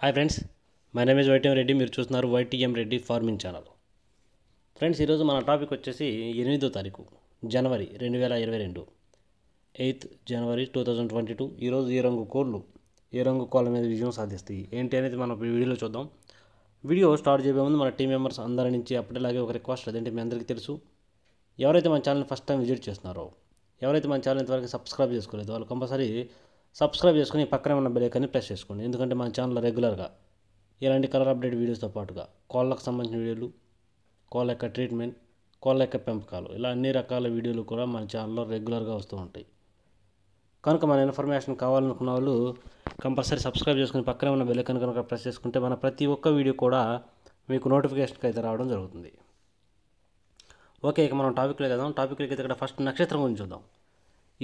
hi friends my name is Y T M Reddy మీరు చూస్తున్నారు Y T M Reddy farming channel friends ఈరోజు మన టాపిక్ వచ్చేసి ఎనిమిదో తారీఖు జనవరి రెండు వేల ఇరవై రెండు eighth January two thousand twenty two ఈరోజు ఏ రంగు కోళ్ళు ఏ రంగు కోళ్ళ మీద విజయం సాధిస్తాయి ఏంటి అనేది మనం వీడియోలో చూద్దాం వీడియో స్టార్ట్ చేయబోయే ముందు మన టీం మెంబర్స్ అందరి నుంచి అప్పటిలాగే ఒక రిక్వెస్ట్ అదేంటి మీ అందరికీ తెలుసు ఎవరైతే మన ఛానల్ ఫస్ట్ టైం విజిట్ చేస్తున్నారో ఎవరైతే మన ఛానల్ ఇంతవరకు సబ్స్క్రైబ్ చేసుకోలేదు వాళ్ళు కంపల్సరీ సబ్స్క్రైబ్ చేసుకుని పక్కనే ఉన్న బెలైకాన్ని ప్రెస్ చేసుకోండి ఎందుకంటే మన ఛానల్ రెగ్యులర్గా ఇలాంటి కలర్ అప్డేట్ వీడియోస్తో పాటుగా కోళ్ళకు సంబంధించిన వీడియోలు కోళ్ళ యొక్క ట్రీట్మెంట్ కోళ్ళ యొక్క పెంపకాలు ఇలా అన్ని రకాల వీడియోలు కూడా మన ఛానల్లో రెగ్యులర్గా వస్తూ ఉంటాయి కనుక మన ఇన్ఫర్మేషన్ కావాలనుకున్న వాళ్ళు కంపల్సరీ సబ్స్క్రైబ్ చేసుకుని పక్కనే ఉన్న బెలైకన్ కనుక ప్రెస్ చేసుకుంటే మన ప్రతి ఒక్క వీడియో కూడా మీకు నోటిఫికేషన్కి అయితే రావడం జరుగుతుంది ఓకే ఇక మనం టాపిక్లోకి వెళ్దాం టాపిక్లోకి అయితే ఇక్కడ ఫస్ట్ నక్షత్రం గురించి చూద్దాం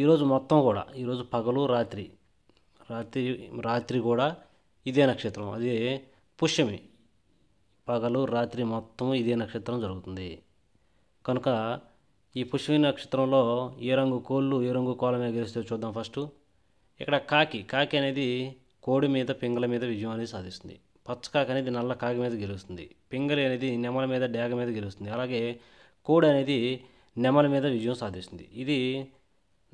ఈరోజు మొత్తం కూడా ఈరోజు పగలు రాత్రి రాత్రి రాత్రి కూడా ఇదే నక్షత్రం అది పుష్యమి పగలు రాత్రి మొత్తం ఇదే నక్షత్రం జరుగుతుంది కనుక ఈ పుష్యమి నక్షత్రంలో ఏ రంగు కోళ్ళు ఏ రంగు కోళ్ళ మీద గెలిస్తే చూద్దాం ఫస్ట్ ఇక్కడ కాకి కాకి అనేది కోడి మీద పింగల మీద విజయం అనేది సాధిస్తుంది పచ్చకాకి అనేది నల్ల కాకి మీద గెలుస్తుంది పింగలి అనేది నెమల మీద డేగ మీద గెలుస్తుంది అలాగే కోడి అనేది నెమల మీద విజయం సాధిస్తుంది ఇది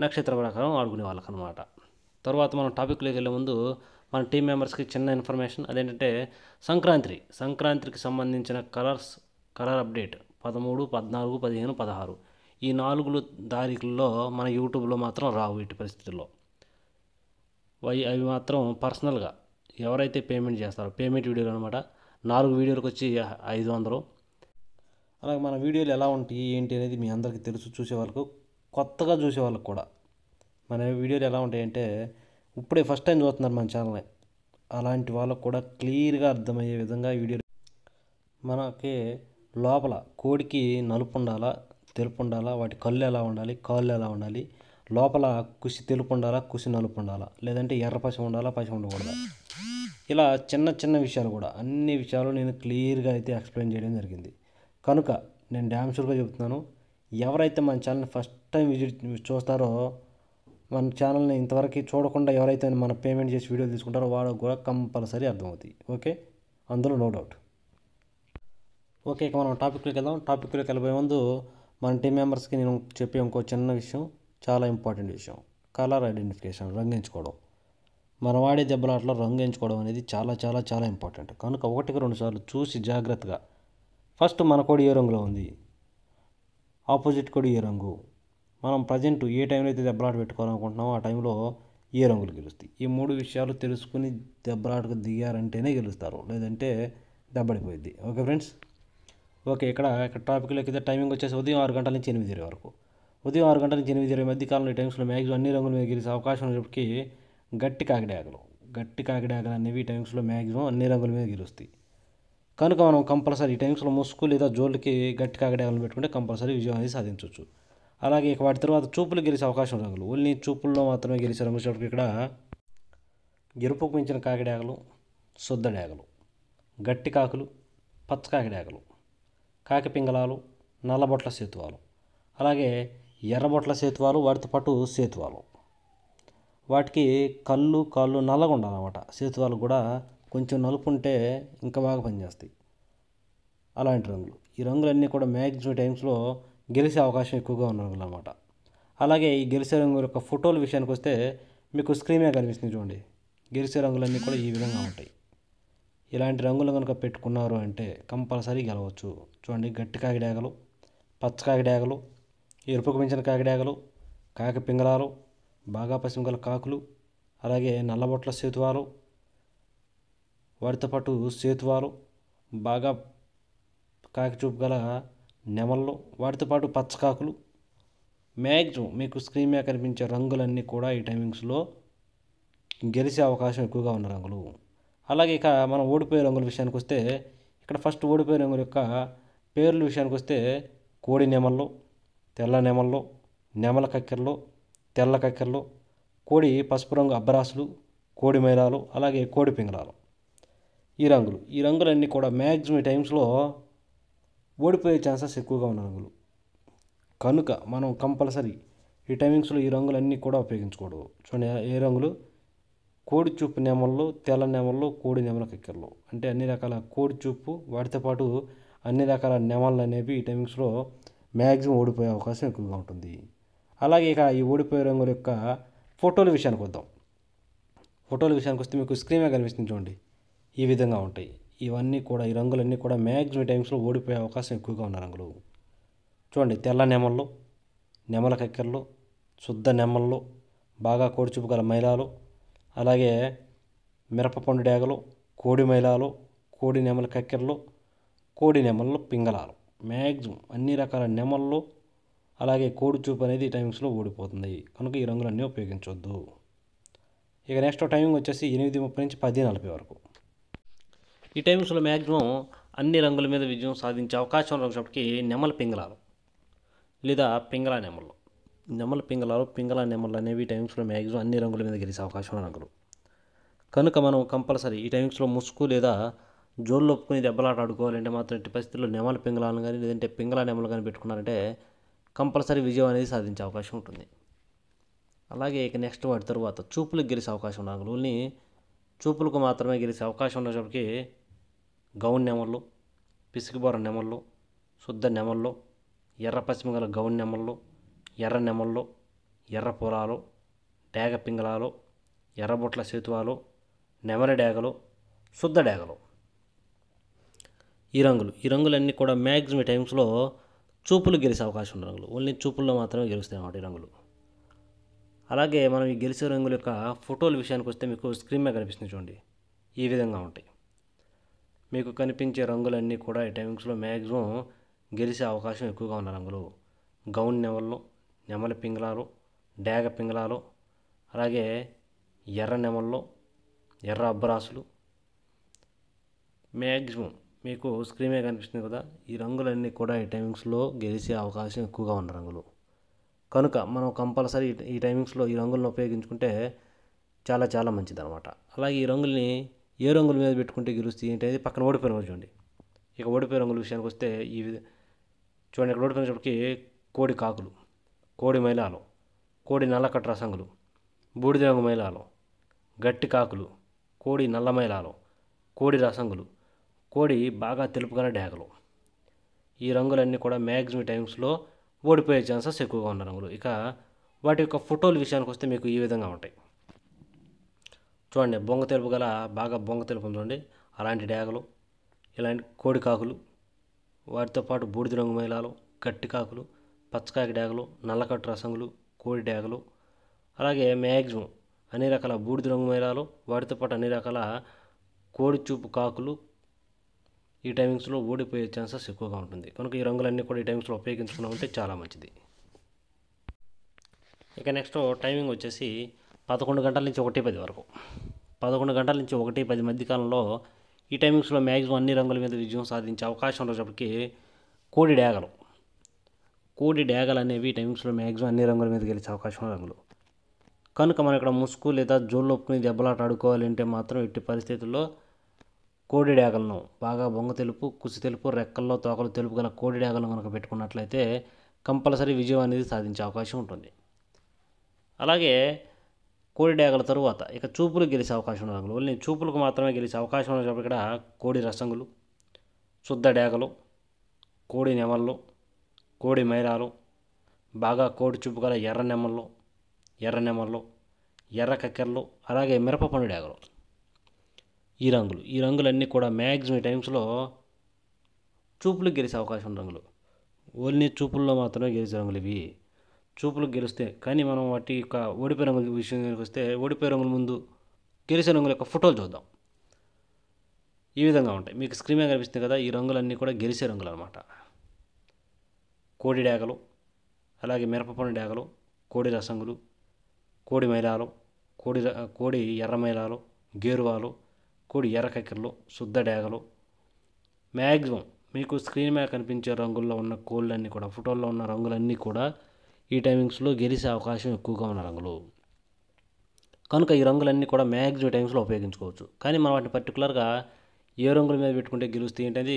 నక్షత్ర ప్రకారం ఆడుకునే వాళ్ళకన్నమాట తర్వాత మనం టాపిక్లోకి వెళ్ళే ముందు మన టీం మెంబర్స్కి చిన్న ఇన్ఫర్మేషన్ అదేంటంటే సంక్రాంతి సంక్రాంతికి సంబంధించిన కలర్స్ కలర్ అప్డేట్ పదమూడు పద్నాలుగు పదిహేను పదహారు ఈ నాలుగు తారీఖుల్లో మన యూట్యూబ్లో మాత్రం రావు ఇటు పరిస్థితుల్లో అవి అవి మాత్రం పర్సనల్గా ఎవరైతే పేమెంట్ చేస్తారో పేమెంట్ వీడియోలు అనమాట నాలుగు వీడియోలకు వచ్చి ఐదు వందలు అలాగే మన వీడియోలు ఎలా ఉంటాయి ఏంటి అనేది మీ అందరికీ తెలుసు చూసే వాళ్ళకు కొత్తగా చూసే వాళ్ళకు కూడా మన వీడియోలు ఎలా ఉంటాయంటే ఇప్పుడే ఫస్ట్ టైం చూస్తున్నారు మన ఛానల్ని అలాంటి వాళ్ళకు కూడా క్లియర్గా అర్థమయ్యే విధంగా వీడియో మనకి లోపల కోడికి నలుపు ఉండాలా తెలుపు ఉండాలా వాటి కళ్ళు ఎలా ఉండాలి కాళ్ళు ఎలా ఉండాలి లోపల కుసి తెలుపు ఉండాలా కుసి నలుపు ఉండాలా లేదంటే ఎర్ర పసి ఉండాలా పసి ఉండకూడదా ఇలా చిన్న చిన్న విషయాలు కూడా అన్ని విషయాలు నేను క్లియర్గా అయితే ఎక్స్ప్లెయిన్ చేయడం జరిగింది కనుక నేను డ్యామ్ షూర్గా చెబుతున్నాను ఎవరైతే మన ఛానల్ని ఫస్ట్ టైం విజిట్ చూస్తారో మన ఛానల్ని ఇంతవరకు చూడకుండా ఎవరైతే మన పేమెంట్ చేసి వీడియో తీసుకుంటారో వాడు కూడా కంపల్సరీ అర్థమవుతుంది ఓకే అందులో నో డౌట్ ఓకే ఇక మనం టాపిక్లోకి వెళ్దాం టాపిక్లోకి వెళ్ళబోయే ముందు మన టీం మెంబర్స్కి నేను చెప్పే ఇంకో చిన్న విషయం చాలా ఇంపార్టెంట్ విషయం కలర్ ఐడెంటిఫికేషన్ రంగు ఎంచుకోవడం మన వాడే దెబ్బలాటలో రంగు ఎంచుకోవడం అనేది చాలా చాలా చాలా ఇంపార్టెంట్ కనుక ఒకటికి రెండు సార్లు చూసి జాగ్రత్తగా ఫస్ట్ మన కోడి ఏ రంగులో ఉంది ఆపోజిట్ కోడి ఏ రంగు మనం ప్రజెంట్ ఏ టైంలో అయితే దెబ్బలాట పెట్టుకోవాలనుకుంటున్నామో ఆ టైంలో ఏ రంగులు గెలుస్తాయి ఈ మూడు విషయాలు తెలుసుకుని దెబ్బలాటకు దిగారంటేనే గెలుస్తారు లేదంటే దెబ్బడిపోయింది ఓకే ఫ్రెండ్స్ ఓకే ఇక్కడ ఇక్కడ టాపిక్లోకి అయితే టైమింగ్ వచ్చేసి ఉదయం ఆరు గంటల నుంచి ఎనిమిది వరకు ఉదయం ఆరు గంటల నుంచి ఎనిమిది ఇరవై మధ్య కాలంలో టైమ్స్లో మ్యాక్సిమం అన్ని రంగులు మీద గెలిచే అవకాశం ఉన్నప్పటికీ గట్టి కాకిడాగలు గట్టి కాకిడాకలు అనేవి టైమ్స్లో మ్యాక్సిమం అన్ని రంగుల మీద గెలుస్తాయి కనుక మనం కంపల్సరీ టైమ్స్లో ముసుగు లేదా జోళ్ళకి గట్టి కాకిడాకలు పెట్టుకుంటే కంపల్సరీ విజయం అనేది సాధించవచ్చు అలాగే వాటి తర్వాత చూపులు గెలిచే అవకాశం రంగులు ఓన్లీ చూపుల్లో మాత్రమే గెలిచే రమేశ్వరకు ఇక్కడ ఎరుపుకు మించిన కాకిడాగలు శుద్ధడాగలు గట్టి కాకులు పచ్చకాకిడాగలు కాకి పింగళాలు నల్లబొట్ల సేతువాలు అలాగే ఎర్రబొట్ల సేతువాలు వాటితో పాటు సేతువాలు వాటికి కళ్ళు కాళ్ళు నల్లగా ఉండాలన్నమాట సేతువాలు కూడా కొంచెం నలుపు ఉంటే ఇంకా బాగా పనిచేస్తాయి అలాంటి రంగులు ఈ రంగులన్నీ కూడా మ్యాక్సిమం టైమ్స్లో గెలిచే అవకాశం ఎక్కువగా ఉన్నారు అనమాట అలాగే ఈ గెలిచే రంగుల యొక్క ఫోటోల విషయానికి వస్తే మీకు స్క్రీమే కనిపిస్తుంది చూడండి గెలిచే రంగులన్నీ కూడా ఈ విధంగా ఉంటాయి ఇలాంటి రంగులు కనుక పెట్టుకున్నారు అంటే కంపల్సరీ గెలవచ్చు చూడండి గట్టి కాకిడాగలు పచ్చ కాకిడాగలు ఎరుపుకు మించిన కాకిడాగలు కాకి పింగళాలు బాగా గల కాకులు అలాగే నల్లబొట్ల సేతువాలు వాటితో పాటు సేతువాలు బాగా కాకి చూపు గల నెమళ్ళు వాటితో పాటు పచ్చకాకులు మ్యాక్సిమం మీకు స్క్రీన్ మీద కనిపించే రంగులన్నీ కూడా ఈ టైమింగ్స్లో గెలిచే అవకాశం ఎక్కువగా ఉన్న రంగులు అలాగే ఇక మనం ఓడిపోయే రంగుల విషయానికి వస్తే ఇక్కడ ఫస్ట్ ఓడిపోయే రంగుల యొక్క పేర్ల విషయానికి వస్తే కోడి నెమళ్ళు తెల్ల నెమళ్ళు నెమల కక్కెరలు తెల్ల కక్కెరలు కోడి పసుపు రంగు అబ్బరాసులు కోడి మైలాలు అలాగే కోడి పింగళాలు ఈ రంగులు ఈ రంగులన్నీ కూడా మ్యాక్సిమం టైమ్స్లో ఓడిపోయే ఛాన్సెస్ ఎక్కువగా ఉన్న రంగులు కనుక మనం కంపల్సరీ ఈ టైమింగ్స్లో ఈ రంగులన్నీ కూడా ఉపయోగించకూడదు చూడండి ఏ రంగులు కోడి చూపు నేమల్లో తెల్ల నేమల్లో కోడి నేమల కిక్కర్లు అంటే అన్ని రకాల కోడి చూపు వాటితో పాటు అన్ని రకాల నేమలు అనేవి ఈ టైమింగ్స్లో మ్యాక్సిమం ఓడిపోయే అవకాశం ఎక్కువగా ఉంటుంది అలాగే ఇక ఈ ఓడిపోయే రంగుల యొక్క ఫోటోల విషయానికి వద్దాం ఫోటోల విషయానికి వస్తే మీకు స్క్రీన్గా కనిపిస్తుంది చూడండి ఈ విధంగా ఉంటాయి ఇవన్నీ కూడా ఈ రంగులన్నీ కూడా మ్యాక్సిమం టైమ్స్లో ఓడిపోయే అవకాశం ఎక్కువగా ఉన్న రంగులు చూడండి తెల్ల నెమళ్ళు నెమల కక్కెరలు శుద్ధ నెమళ్ళు బాగా కోడిచూపు గల మైలాలు అలాగే మిరపపండు డేగలు కోడి మైలాలు కోడి నెమల కక్కెరలు కోడి నెమళ్ళు పింగళాలు మ్యాక్సిమం అన్ని రకాల నెమళ్ళు అలాగే కోడి చూపు అనేది టైమింగ్స్లో ఓడిపోతుంది కనుక ఈ రంగులన్నీ ఉపయోగించవద్దు ఇక నెక్స్ట్ టైమింగ్ వచ్చేసి ఎనిమిది ముప్పై నుంచి పది నలభై వరకు ఈ టైమ్స్లో మ్యాక్సిమం అన్ని రంగుల మీద విజయం సాధించే అవకాశం ఉన్నప్పటికీ నెమల పింగళాలు లేదా పింగళ నెమలు నెమల పింగళాలు పింగళ నెమలు అనేవి టైమ్స్లో మ్యాక్సిమం అన్ని రంగుల మీద గెలిచే అవకాశం ఉన్న రంగులు కనుక మనం కంపల్సరీ ఈ టైమ్స్లో ముసుగు లేదా జోళ్ళు ఒప్పుకుని దెబ్బలాట ఆడుకోవాలంటే మాత్రం ఇంటి పరిస్థితుల్లో నెమల పింగళాలను కానీ లేదంటే పింగళ నెమలు కానీ పెట్టుకున్నారంటే కంపల్సరీ విజయం అనేది సాధించే అవకాశం ఉంటుంది అలాగే ఇక నెక్స్ట్ వాటి తర్వాత చూపులకు గెలిచే అవకాశం ఉన్న రంగులని చూపులకు మాత్రమే గెలిచే అవకాశం ఉన్నప్పటికీ గౌన్ నెమళ్ళు పిసికిబోర నెమళ్ళు శుద్ధ నెమళ్ళు ఎర్ర పశ్చిమ గల గౌన్ నెమళ్ళు ఎర్ర నెమళ్ళు ఎర్ర పొలాలు డేగ పింగళాలు ఎర్రబుట్ల సేతువాలు నెమలి డేగలు శుద్ధ డేగలు ఈ రంగులు ఈ రంగులన్నీ కూడా మ్యాక్సిమం టైమ్స్లో చూపులు గెలిచే అవకాశం ఉన్న రంగులు ఓన్లీ చూపుల్లో మాత్రమే గెలుస్తాయి అన్నమాట ఈ రంగులు అలాగే మనం ఈ గెలిచే రంగుల యొక్క ఫోటోల విషయానికి వస్తే మీకు స్క్రీన్ మీద కనిపిస్తుంది చూడండి ఈ విధంగా ఉంటాయి మీకు కనిపించే రంగులన్నీ కూడా ఈ టైమింగ్స్లో మ్యాక్సిమం గెలిచే అవకాశం ఎక్కువగా ఉన్న రంగులు గౌన్ నెమళ్ళు నెమలి పింగళాలు డేగ పింగళాలు అలాగే ఎర్ర నెమళ్ళు ఎర్ర అబ్బరాసులు మ్యాక్సిమం మీకు స్క్రీన్ కనిపిస్తుంది కదా ఈ రంగులన్నీ కూడా ఈ టైమింగ్స్లో గెలిచే అవకాశం ఎక్కువగా ఉన్న రంగులు కనుక మనం కంపల్సరీ ఈ టైమింగ్స్లో ఈ రంగులను ఉపయోగించుకుంటే చాలా చాలా మంచిది అనమాట అలాగే ఈ రంగుల్ని ఏ రంగుల మీద పెట్టుకుంటే గెలుస్తుంది ఏంటి అనేది పక్కన ఓడిపోయిన రంగులు చూడండి ఇక ఓడిపోయిన రంగుల విషయానికి వస్తే ఈ చూడండి ఇక్కడ ఓడిపోయినప్పటికి కోడి కాకులు కోడి మైలాలు కోడి నల్లకట్ట రసంగులు బూడిద రంగు మైలాలు గట్టి కాకులు కోడి నల్ల మైలాలు కోడి రసంగులు కోడి బాగా తెలుపుగానే గల డ్యాగలు ఈ రంగులన్నీ కూడా మ్యాక్సిమం టైమ్స్లో ఓడిపోయే ఛాన్సెస్ ఎక్కువగా ఉన్న రంగులు ఇక వాటి యొక్క ఫోటోల విషయానికి వస్తే మీకు ఈ విధంగా ఉంటాయి చూడండి బొంగ తెలుపు గల బాగా బొంగ తెలుపు చూడండి అలాంటి డ్యాగులు ఇలాంటి కోడి కాకులు వాటితో పాటు బూడిద రంగు మైలాలు గట్టి కాకులు పచ్చకాకి డ్యాగులు నల్లకట్టు రసంగులు కోడి డ్యాగులు అలాగే మ్యాక్సిమం అన్ని రకాల బూడిద రంగు మైలాలు వాటితో పాటు అన్ని రకాల కోడి చూపు కాకులు ఈ టైమింగ్స్లో ఓడిపోయే ఛాన్సెస్ ఎక్కువగా ఉంటుంది కనుక ఈ రంగులన్నీ కూడా ఈ టైమింగ్స్లో ఉపయోగించుకున్నామంటే చాలా మంచిది ఇక నెక్స్ట్ టైమింగ్ వచ్చేసి పదకొండు గంటల నుంచి ఒకటి పది వరకు పదకొండు గంటల నుంచి ఒకటి పది మధ్య కాలంలో ఈ టైమింగ్స్లో మ్యాక్సిమం అన్ని రంగుల మీద విజయం సాధించే అవకాశం ఉండేటప్పటికి కోడి డ్యాగలు కోడి డ్యాగలు అనేవి టైమింగ్స్లో మ్యాక్సిమం అన్ని రంగుల మీద గెలిచే అవకాశం ఉన్న రంగులు కనుక మనం ఇక్కడ ముసుగు లేదా జోళ్ళు ఒప్పుకుని దెబ్బలాట ఆడుకోవాలంటే మాత్రం ఇట్టి పరిస్థితుల్లో కోడి డ్యాగలను బాగా బొంగ తెలుపు కుసి తెలుపు రెక్కల్లో తోకలు తెలుపు గల కోడి డ్యాగలను కనుక పెట్టుకున్నట్లయితే కంపల్సరీ విజయం అనేది సాధించే అవకాశం ఉంటుంది అలాగే కోడి డాగల తరువాత ఇక చూపులు గెలిచే అవకాశం రంగులు ఓన్లీ చూపులకు మాత్రమే గెలిచే అవకాశం ఉన్నది ఇక్కడ కోడి రసంగులు శుద్ధ డాగలు కోడి నెమళ్ళు కోడి మైరాలు బాగా కోడి చూపు గల ఎర్ర నెమళ్ళు ఎర్ర నెమళ్ళు ఎర్ర కక్కెరలు అలాగే మిరప పండు డాగలు ఈ రంగులు ఈ రంగులన్నీ కూడా మ్యాక్సిమం టైమ్స్లో చూపులు గెలిచే అవకాశం రంగులు ఓన్లీ చూపుల్లో మాత్రమే గెలిచే రంగులు ఇవి చూపులు గెలిస్తే కానీ మనం వాటి యొక్క ఓడిపై రంగుల విషయానికి వస్తే ఓడిపోయే రంగుల ముందు గెలిచే రంగుల యొక్క ఫోటోలు చూద్దాం ఈ విధంగా ఉంటాయి మీకు స్క్రీన్ మీద కనిపిస్తుంది కదా ఈ రంగులన్నీ కూడా గెలిచే రంగులు అనమాట కోడి డేగలు అలాగే మిరపపండు డేగలు కోడి రసంగులు కోడి మైలాలు కోడి కోడి ఎర్ర మైలాలు గేరువాలు కోడి ఎర్ర శుద్ధ డేగలు మ్యాక్సిమం మీకు స్క్రీన్ మీద కనిపించే రంగుల్లో ఉన్న కోళ్ళన్నీ కూడా ఫోటోల్లో ఉన్న రంగులన్నీ కూడా ఈ టైమింగ్స్లో గెలిసే అవకాశం ఎక్కువగా ఉన్న రంగులు కనుక ఈ రంగులన్నీ కూడా మ్యాక్సిమం టైమ్స్లో ఉపయోగించుకోవచ్చు కానీ మనం వాటిని పర్టికులర్గా ఏ రంగుల మీద పెట్టుకుంటే గెలుస్తే ఏంటనేది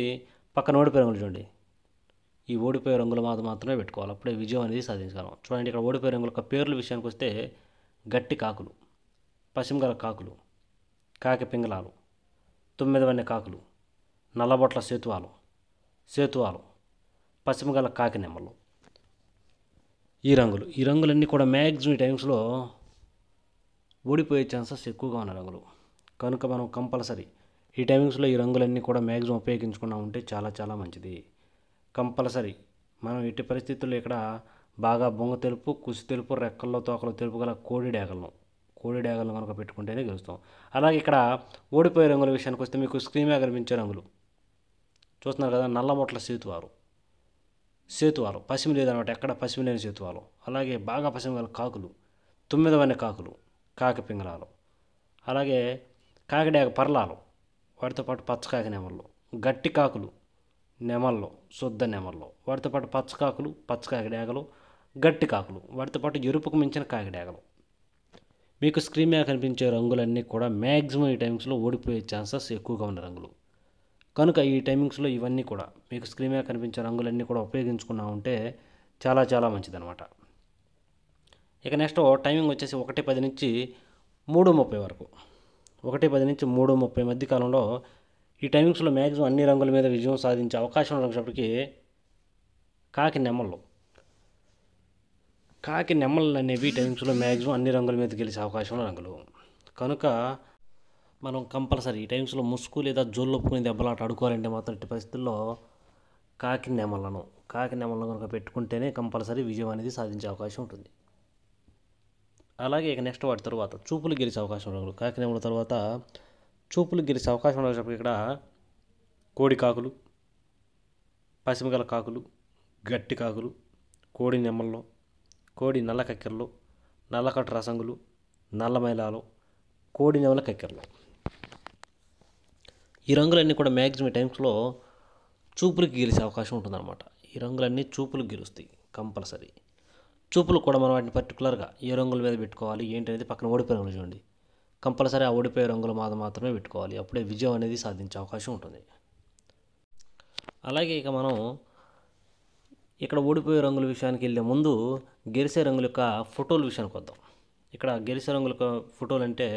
పక్కన ఓడిపోయే రంగులు చూడండి ఈ ఓడిపోయే రంగులు మాత్రం మాత్రమే పెట్టుకోవాలి అప్పుడే విజయం అనేది సాధించగలం చూడండి ఇక్కడ ఓడిపోయే రంగుల పేర్ల విషయానికి వస్తే గట్టి కాకులు పశ్చిమగల కాకులు కాకి పింగళాలు తొమ్మిదవన్న కాకులు నల్లబొట్ల సేతువాలు సేతువాలు పశ్చిమగల కాకి నెమ్మలు ఈ రంగులు ఈ రంగులన్నీ కూడా మ్యాక్సిమం టైమ్స్లో ఓడిపోయే ఛాన్సెస్ ఎక్కువగా ఉన్న రంగులు కనుక మనం కంపల్సరీ ఈ టైమింగ్స్లో ఈ రంగులన్నీ కూడా మ్యాక్సిమం ఉపయోగించుకున్నా ఉంటే చాలా చాలా మంచిది కంపల్సరీ మనం ఎట్టి పరిస్థితుల్లో ఇక్కడ బాగా బొంగ తెలుపు కుసి తెలుపు రెక్కల్లో తోకలో తెలుపు గల కోడి కోడి డ్యాగలను కనుక పెట్టుకుంటేనే గెలుస్తాం అలాగే ఇక్కడ ఓడిపోయే రంగుల విషయానికి వస్తే మీకు స్క్రీమే కనిపించే రంగులు చూస్తున్నారు కదా నల్లమొట్ల సీతువారు సేతువాలు పసిమి లేదనమాట ఎక్కడ పసిమి లేని సేతువాలు అలాగే బాగా పసిమి గల కాకులు తొమ్మిదవన్నీ కాకులు కాకపింగళాలు అలాగే కాకిడాక పర్లాలు వాటితో పాటు పచ్చకాకి నెమళ్ళు గట్టి కాకులు నెమళ్ళు శుద్ధ నెమళ్ళు వాటితో పాటు పచ్చకాకులు పచ్చకాకిడాకలు గట్టి కాకులు వాటితో పాటు ఎరుపుకు మించిన కాకిడాకలు మీకు స్క్రీన్ మీద కనిపించే రంగులన్నీ కూడా మ్యాక్సిమం ఈ టైమ్స్లో ఓడిపోయే ఛాన్సెస్ ఎక్కువగా ఉన్న రంగులు కనుక ఈ టైమింగ్స్లో ఇవన్నీ కూడా మీకు స్క్రీన్ మీద కనిపించే రంగులన్నీ కూడా ఉపయోగించుకున్నా ఉంటే చాలా చాలా మంచిదనమాట ఇక నెక్స్ట్ టైమింగ్ వచ్చేసి ఒకటి పది నుంచి మూడు ముప్పై వరకు ఒకటి పది నుంచి మూడు ముప్పై మధ్య కాలంలో ఈ టైమింగ్స్లో మ్యాక్సిమం అన్ని రంగుల మీద విజయం సాధించే అవకాశం ఉన్నప్పటికీ కాకి నెమ్మలు కాకి నెమ్మలు అనేవి టైమింగ్స్లో మ్యాక్సిమం అన్ని రంగుల మీద గెలిచే అవకాశం రంగులు కనుక మనం కంపల్సరీ ఈ టైమ్స్లో ముసుగు లేదా జోళ్ళు ఒప్పుకుని దెబ్బలాట ఆడుకోవాలంటే మాత్రం ఇట్టి పరిస్థితుల్లో కాకి నెమలను కాకి నెమలను కనుక పెట్టుకుంటేనే కంపల్సరీ విజయం అనేది సాధించే అవకాశం ఉంటుంది అలాగే ఇక నెక్స్ట్ వాటి తర్వాత చూపులు గెలిచే అవకాశం ఉండగలరు కాకి నెమల తర్వాత చూపులు గెలిచే అవకాశం ఉండేటప్పుడు ఇక్కడ కోడి కాకులు పసిమగల కాకులు గట్టి కాకులు కోడి నెమల్లో కోడి నల్ల కక్కెరలు నల్లకట్టు రసంగులు నల్ల మైలాలు కోడి నెమల కక్కెరలు ఈ రంగులన్నీ కూడా మ్యాక్సిమం టైమ్స్లో చూపులకు గెలిచే అవకాశం ఉంటుందన్నమాట ఈ రంగులన్నీ చూపులకు గెలుస్తాయి కంపల్సరీ చూపులు కూడా మనం వాటిని పర్టికులర్గా ఏ రంగుల మీద పెట్టుకోవాలి ఏంటి అనేది పక్కన ఓడిపోయే రంగులు చూడండి కంపల్సరీ ఆ ఓడిపోయే రంగుల మాద మాత్రమే పెట్టుకోవాలి అప్పుడే విజయం అనేది సాధించే అవకాశం ఉంటుంది అలాగే ఇక మనం ఇక్కడ ఓడిపోయే రంగుల విషయానికి వెళ్ళే ముందు గెలిసే రంగుల యొక్క ఫోటోల విషయానికి వద్దాం ఇక్కడ గెలిసే రంగుల ఫోటోలు అంటే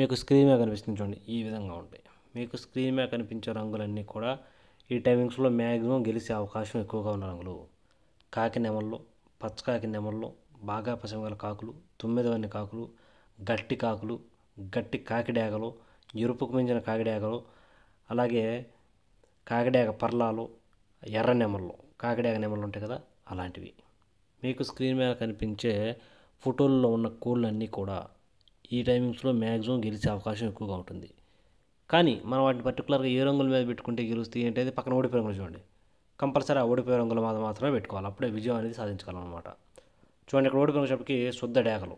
మీకు స్క్రీన్ మీద కనిపిస్తుంది చూడండి ఈ విధంగా ఉంటాయి మీకు స్క్రీన్ మీద కనిపించే రంగులన్నీ కూడా ఈ టైమింగ్స్లో మ్యాక్సిమం గెలిచే అవకాశం ఎక్కువగా ఉన్న రంగులు కాకి నెమల్లో పచ్చకాకి నెమల్లో బాగా పసిమగల కాకులు తొమ్మిదవన్ని కాకులు గట్టి కాకులు గట్టి కాకిడేగలు ఎరుపుకు మించిన కాకిడేగలు అలాగే కాకిడేగ పర్లాలు ఎర్ర నెమళ్ళు కాకిడేగ నెమళ్ళు ఉంటాయి కదా అలాంటివి మీకు స్క్రీన్ మీద కనిపించే ఫోటోల్లో ఉన్న కోళ్ళన్నీ కూడా ఈ టైమింగ్స్లో మ్యాక్సిమం గెలిచే అవకాశం ఎక్కువగా ఉంటుంది కానీ మనం వాటిని పర్టికులర్గా ఏ రంగుల మీద పెట్టుకుంటే గెలుస్తాయి ఏంటంటే పక్కన ఓడిపోయే రంగులు చూడండి కంపల్సరీ ఆ ఓడిపోయే రంగుల మీద మాత్రమే పెట్టుకోవాలి అప్పుడే విజయం అనేది అనమాట చూడండి ఇక్కడ ఓడిపోయిన చెప్పకి శుద్ధ డేగలు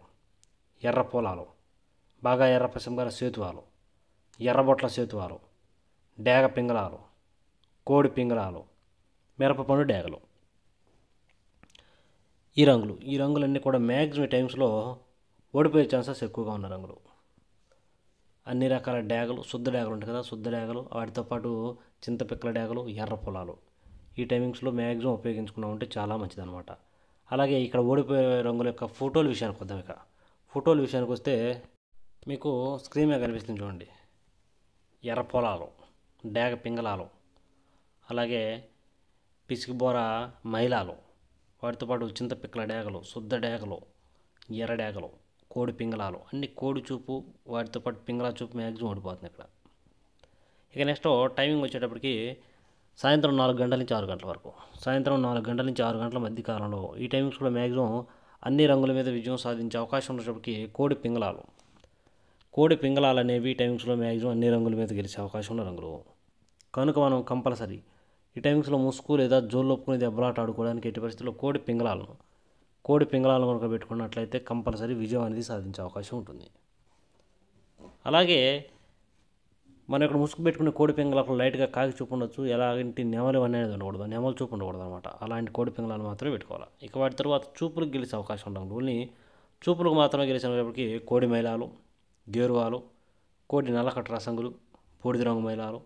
ఎర్ర పొలాలు బాగా ఎర్ర పసిమగాల సేతువాలు ఎర్రబొట్ల సేతువాలు డేగ పింగళాలు కోడి పింగళాలు మిరపపండు డేగలు ఈ రంగులు ఈ రంగులన్నీ కూడా మ్యాక్సిమం టైమ్స్లో ఓడిపోయే ఛాన్సెస్ ఎక్కువగా ఉన్న రంగులు అన్ని రకాల డ్యాగలు శుద్ధ డ్యాగలు ఉంటాయి కదా శుద్ధ డ్యాగలు వాటితో పాటు చింతపిక్కల డ్యాగలు ఎర్ర పొలాలు ఈ టైమింగ్స్లో మ్యాక్సిమం ఉపయోగించుకున్నా ఉంటే చాలా అనమాట అలాగే ఇక్కడ ఓడిపోయే రంగుల యొక్క ఫోటోల విషయానికి వద్దాం ఇక్కడ ఫోటోల విషయానికి వస్తే మీకు స్క్రీన్ మీద కనిపిస్తుంది చూడండి ఎర్ర పొలాలు డ్యాగ పింగళాలు అలాగే పిసికిబోర మైలాలు వాటితో పాటు చింతపిక్కల డ్యాగలు శుద్ధ డ్యాగలు ఎర్ర డ్యాగలు కోడి పింగళాలు అన్ని కోడి చూపు వాటితో పాటు పింగళా చూపు మ్యాక్సిమం ఓడిపోతుంది ఇక్కడ ఇక నెక్స్ట్ టైమింగ్ వచ్చేటప్పటికి సాయంత్రం నాలుగు గంటల నుంచి ఆరు గంటల వరకు సాయంత్రం నాలుగు గంటల నుంచి ఆరు గంటల మధ్య కాలంలో ఈ టైమింగ్స్ కూడా మ్యాక్సిమం అన్ని రంగుల మీద విజయం సాధించే అవకాశం ఉన్నప్పటికీ కోడి పింగళాలు కోడి పింగళాలు అనేవి ఈ టైమింగ్స్లో మ్యాక్సిమం అన్ని రంగుల మీద గెలిచే అవకాశం ఉన్న రంగులు కనుక మనం కంపల్సరీ ఈ టైమింగ్స్లో ముసుగు లేదా జోలు ఒప్పుకునేది దెబ్బలాట ఆడుకోవడానికి ఎట్టి పరిస్థితుల్లో కోడి పింగళాలను కోడి పింగళాలను కనుక పెట్టుకున్నట్లయితే కంపల్సరీ విజయం అనేది సాధించే అవకాశం ఉంటుంది అలాగే మనం ఇక్కడ ముసుగు పెట్టుకునే కోడి పింగళాలు లైట్గా కాకి చూపు ఉండొచ్చు ఎలాంటి నెమలు అనేది ఉండకూడదు నెమలు చూపు ఉండకూడదు అనమాట అలాంటి కోడి పింగళాలు మాత్రమే పెట్టుకోవాలి ఇక వాటి తర్వాత చూపులకు గెలిచే అవకాశం ఉండదు ఓన్లీ చూపులకు మాత్రమే గెలిచినప్పటికీ కోడి మైలాలు గేరువాలు కోడి నల్లకట్ట రసంగులు బూడిద రంగు మైలాలు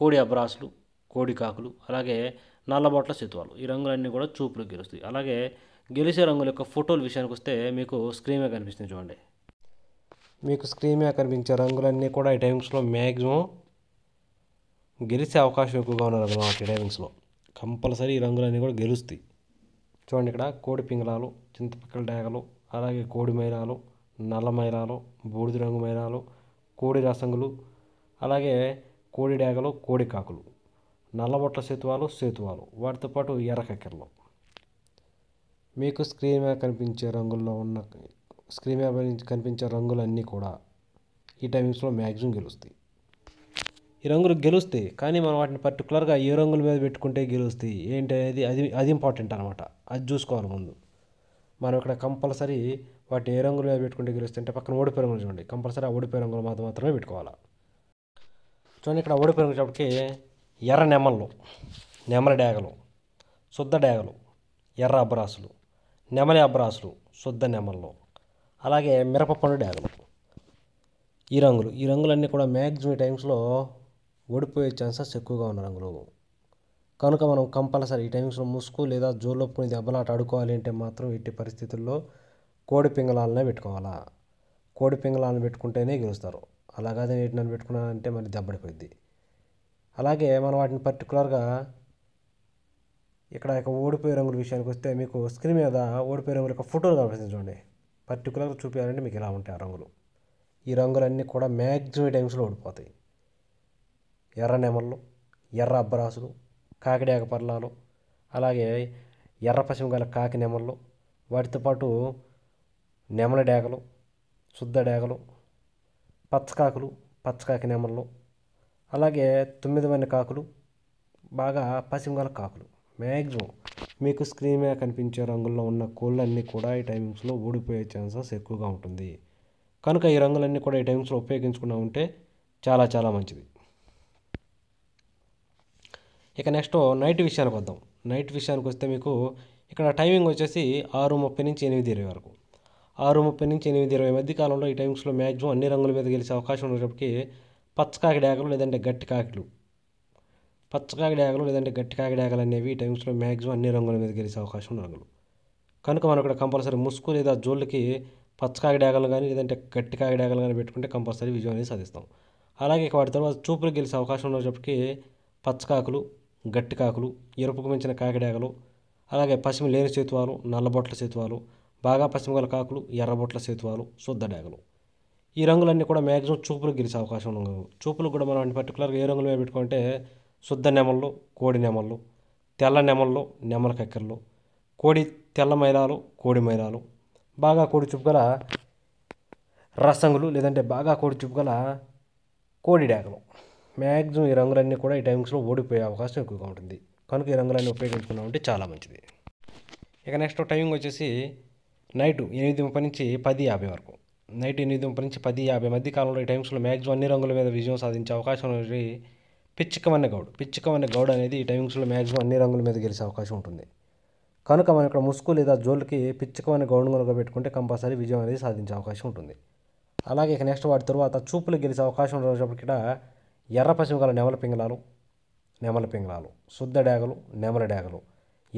కోడి అబ్రాసులు కోడి కాకులు అలాగే నల్లబొట్ల సితువాలు ఈ రంగులన్నీ కూడా చూపులకు గెలుస్తాయి అలాగే గెలిచే రంగుల యొక్క ఫోటోల విషయానికి వస్తే మీకు స్క్రీన్ మీద కనిపిస్తుంది చూడండి మీకు స్క్రీన్ మీద కనిపించే రంగులన్నీ కూడా ఈ టైమింగ్స్లో మ్యాక్సిమం గెలిచే అవకాశం ఎక్కువగా ఉన్న అన్నమాట ఈ టైమింగ్స్లో కంపల్సరీ ఈ రంగులన్నీ కూడా గెలుస్తాయి చూడండి ఇక్కడ కోడి పింగళాలు చింతపిక్కల డేగలు అలాగే కోడి మైరాలు నల్ల మైరాలు బూడిద రంగు మైరాలు కోడి రసంగులు అలాగే కోడి డేగలు కోడి కాకులు నల్లబొట్ల సేతువాలు సేతువాలు వాటితో పాటు ఎర్రకక్కెరలు మీకు స్క్రీన్ మీద కనిపించే రంగుల్లో ఉన్న స్క్రీన్ మీద కనిపించే రంగులన్నీ కూడా ఈ టైమింగ్స్లో మ్యాక్సిమం గెలుస్తాయి ఈ రంగులు గెలుస్తాయి కానీ మనం వాటిని పర్టికులర్గా ఏ రంగుల మీద పెట్టుకుంటే గెలుస్తాయి ఏంటి అనేది అది అది ఇంపార్టెంట్ అనమాట అది చూసుకోవాలి ముందు మనం ఇక్కడ కంపల్సరీ వాటిని ఏ రంగుల మీద పెట్టుకుంటే గెలుస్తాయి అంటే పక్కన ఓడిపోయి రంగులు చూడండి కంపల్సరీ ఆ ఓడిపోయి రంగులు మాత్రం మాత్రమే పెట్టుకోవాలి చూడండి ఇక్కడ ఓడిపోయి రంగులు చెప్పటికి ఎర్ర నెమళ్ళు నెమల డ్యాగలు శుద్ధ డేగలు ఎర్ర అబ్రాసులు నెమలి అబ్రాసులు శుద్ధ నెమల్లో అలాగే మిరప పండు డ్యాగులు ఈ రంగులు ఈ రంగులన్నీ కూడా మ్యాక్సిమం టైమ్స్లో ఓడిపోయే ఛాన్సెస్ ఎక్కువగా ఉన్న రంగులు కనుక మనం కంపల్సరీ ఈ టైమ్స్లో ముసుగు లేదా జోలోపుకుని దెబ్బలాట ఆడుకోవాలి అంటే మాత్రం ఇట్టి పరిస్థితుల్లో కోడి పింగళాలనే పెట్టుకోవాలా కోడి పింగళాలను పెట్టుకుంటేనే గెలుస్తారు అలాగే నేను పెట్టుకున్నానంటే మరి దెబ్బడిపోయింది అలాగే మనం వాటిని పర్టికులర్గా ఇక్కడ యొక్క ఓడిపోయే రంగుల విషయానికి వస్తే మీకు స్క్రీన్ మీద ఓడిపోయి రంగుల యొక్క ఫోటోలు కనిపిస్తుంది చూడండి పర్టికులర్గా చూపించాలంటే మీకు ఇలా ఉంటాయి ఆ రంగులు ఈ రంగులన్నీ కూడా మ్యాక్సిమం టైమ్స్లో ఓడిపోతాయి ఎర్ర నెమళ్ళు ఎర్ర అబ్బరాసులు కాకిడాక పర్లాలు అలాగే ఎర్ర పశ్చిమ గల కాకి నెమళ్ళు వాటితో పాటు నెమల డేగలు శుద్ధ డేగలు పచ్చకాకులు పచ్చకాకి నెమళ్ళు అలాగే తొమ్మిది మంది కాకులు బాగా గల కాకులు మ్యాక్సిమం మీకు స్క్రీన్ మీద కనిపించే రంగుల్లో ఉన్న కోళ్ళన్నీ కూడా ఈ టైమింగ్స్లో ఊడిపోయే ఛాన్సెస్ ఎక్కువగా ఉంటుంది కనుక ఈ రంగులన్నీ కూడా ఈ టైమింగ్స్లో ఉపయోగించుకున్నా ఉంటే చాలా చాలా మంచిది ఇక నెక్స్ట్ నైట్ విషయానికి వద్దాం నైట్ విషయానికి వస్తే మీకు ఇక్కడ టైమింగ్ వచ్చేసి ఆరు ముప్పై నుంచి ఎనిమిది ఇరవై వరకు ఆరు ముప్పై నుంచి ఎనిమిది ఇరవై మధ్య కాలంలో ఈ టైమింగ్స్లో మ్యాక్సిమం అన్ని రంగుల మీద గెలిచే అవకాశం పచ్చ పచ్చకాకి డాకలు లేదంటే గట్టి కాకిలు పచ్చకాగడాగలు లేదంటే గట్టికాగడాగలు అనేవి ఈ టైమ్స్లో మ్యాక్సిమం అన్ని రంగుల మీద గెలిచే అవకాశం ఉన్న రంగులు కనుక మనం ఇక్కడ కంపల్సరీ ముసుగు లేదా జోళ్ళకి పచ్చకాగడాగలు కానీ లేదంటే గట్టికాగడాగలు కానీ పెట్టుకుంటే కంపల్సరీ విజయం అనేది సాధిస్తాం అలాగే వాటి తర్వాత చూపులు గెలిచే అవకాశం ఉన్నప్పటికీ పచ్చకాకులు గట్టికాకులు ఎరుపుకు మించిన కాకిడాగలు అలాగే పశ్చిమ లేని సేతువాలు నల్లబొట్ల సేతువాలు బాగా పశ్చిమ గల కాకులు ఎర్రబొట్ల సేతువాలు శుద్ధ డాగలు ఈ రంగులన్నీ కూడా మ్యాక్సిమం చూపులు గెలిచే అవకాశం ఉండదు చూపులు కూడా మనం పర్టికులర్గా ఏ రంగులు పెట్టుకుంటే శుద్ధ నెమళ్ళు కోడి నెమళ్ళు తెల్ల నెమళ్ళు నెమల కక్కెరలు కోడి తెల్ల మైరాలు కోడి మైరాలు బాగా కోడి చుక్కల రసంగులు లేదంటే బాగా కోడి చుక్కల కోడి డాకలు మ్యాక్సిమం ఈ రంగులన్నీ కూడా ఈ టైమింగ్స్లో ఓడిపోయే అవకాశం ఎక్కువగా ఉంటుంది కనుక ఈ రంగులన్నీ ఉపయోగించుకున్నామంటే చాలా మంచిది ఇక నెక్స్ట్ టైమింగ్ వచ్చేసి నైట్ ఎనిమిది ముప్పై నుంచి పది యాభై వరకు నైట్ ఎనిమిది ముప్పై నుంచి పది యాభై మధ్య కాలంలో ఈ టైమ్స్లో మ్యాక్సిమం అన్ని రంగుల మీద విజయం సాధించే అవకాశం పిచ్చికమన్న గౌడ్ పిచ్చికమన్న గౌడ్ అనేది ఈ టైమింగ్స్లో మ్యాక్సిమం అన్ని రంగుల మీద గెలిచే అవకాశం ఉంటుంది కనుక మనం ఇక్కడ ముసుగు లేదా జోల్కి పిచ్చికమన్న గౌడ్ కనుక పెట్టుకుంటే కంపల్సరీ విజయం అనేది సాధించే అవకాశం ఉంటుంది అలాగే ఇక నెక్స్ట్ వాటి తర్వాత చూపులు గెలిచే అవకాశం ఉండేటప్పటికీ ఎర్ర పశ్చిమకాల నెమల పింగళాలు నెమల పింగళాలు శుద్ధ డేగలు నెమల డేగలు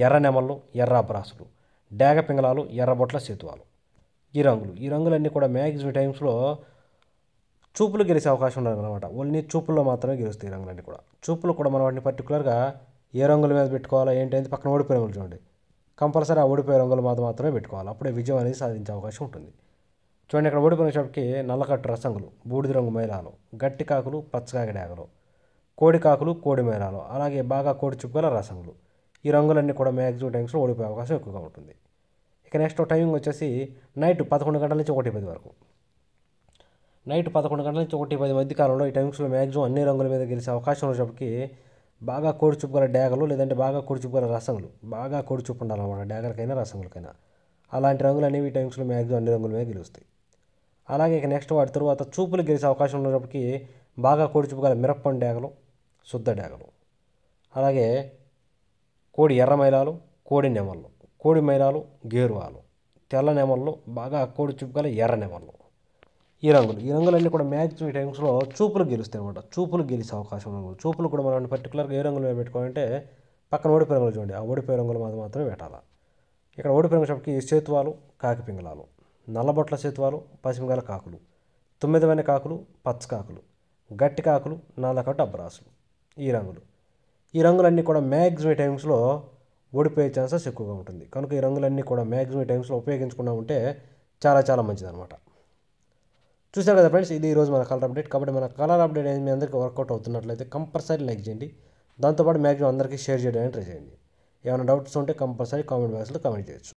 ఎర్ర నెమళ్ళు ఎర్ర అబ్రాసులు డేగ పింగళాలు ఎర్రబొట్ల సేతువాలు ఈ రంగులు ఈ రంగులన్నీ కూడా మ్యాక్సిమం టైమ్స్లో చూపులు గెలిచే అవకాశం ఉండదు అనమాట ఓన్లీ చూపుల్లో మాత్రమే గెలుస్తాయి రంగులన్నీ కూడా చూపులు కూడా మనం వాటిని పర్టికులర్గా ఏ రంగుల మీద పెట్టుకోవాలో ఏంటనేది పక్కన ఓడిపోయే రంగులు చూడండి కంపల్సరీ ఆ ఓడిపోయే రంగుల మీద మాత్రమే పెట్టుకోవాలి అప్పుడే విజయం అనేది సాధించే అవకాశం ఉంటుంది చూడండి ఇక్కడ ఓడిపోయినప్పటికి నల్లకట్టు రసంగులు బూడిద రంగు మైలాలు గట్టి కాకులు పచ్చకాగడాగలు కోడి కాకులు కోడి మైలాలు అలాగే బాగా కోడి చుక్కల రసంగులు ఈ రంగులన్నీ కూడా మ్యాక్సిమం టైమ్స్లో ఓడిపోయే అవకాశం ఎక్కువగా ఉంటుంది ఇక నెక్స్ట్ టైమింగ్ వచ్చేసి నైట్ పదకొండు గంటల నుంచి ఒకటి పది వరకు నైట్ పదకొండు గంటల నుంచి ఒకటి పది మధ్య కాలంలో ఈ టైమ్స్లో మ్యాక్సిమం అన్ని రంగుల మీద గెలిచే అవకాశం ఉన్నప్పటికీ బాగా కోడిచూపుగల డ్యాగలు లేదంటే బాగా కోడిచుప్పుగల రసంగులు బాగా కోడిచుప్పు ఉండాలన్నమాట డ్యాగలకైనా రసంగులకైనా అలాంటి రంగులు అనేవి ఈ టైమ్స్లో మ్యాక్సిమం అన్ని రంగుల మీద గెలుస్తాయి అలాగే ఇక నెక్స్ట్ వాటి తర్వాత చూపులు గెలిచే అవకాశం ఉన్నప్పటికీ బాగా కోడిచూపుగల మిరప్పం డ్యాగలు శుద్ధ డ్యాగలు అలాగే కోడి ఎర్ర మైలాలు కోడి నెమళ్ళు కోడి మైలాలు గేరువాలు తెల్ల నెమళ్ళు బాగా కోడి చూపుగల ఎర్ర నెమళ్ళు ఈ రంగులు ఈ రంగులన్నీ కూడా మ్యాచ్ టైమ్స్లో చూపులు గెలుస్తాయి అనమాట చూపులు గెలిచే అవకాశం రంగులు చూపులు కూడా మనం పర్టికులర్గా ఏ రంగులు పెట్టుకోవాలంటే పక్కన ఓడిపోయి రంగులు చూడండి ఆ ఓడిపోయి రంగులు మాత్రం మాత్రమే పెట్టాలా ఇక్కడ ఓడిపోయి రంగులకి సేతువాలు కాకి పింగళాలు నల్లబొట్ల సేతువాలు పసిమిగాల కాకులు తొమ్మిదవైన కాకులు పచ్చ కాకులు గట్టి కాకులు నాలకట్టు అబ్బరాసులు ఈ రంగులు ఈ రంగులన్నీ కూడా మ్యాక్సిమం టైమ్స్లో ఓడిపోయే ఛాన్సెస్ ఎక్కువగా ఉంటుంది కనుక ఈ రంగులన్నీ కూడా మ్యాక్సిమం టైమ్స్లో ఉంటే చాలా చాలా మంచిదనమాట చూసారు కదా ఫ్రెండ్స్ ఇది ఈరోజు మన కలర్ అప్డేట్ కాబట్టి మన కలర్ అప్డేట్ అనేది మీ అందరికీ వర్కౌట్ అవుతున్నట్లయితే కంపల్సరీ లైక్ చేయండి దాంతోపాటు మ్యాక్సిమం అందరికీ షేర్ చేయడానికి ట్రై చేయండి ఏమైనా డౌట్స్ ఉంటే కంపల్సరీ కామెంట్ బాక్స్లో కామెంట్ చేయొచ్చు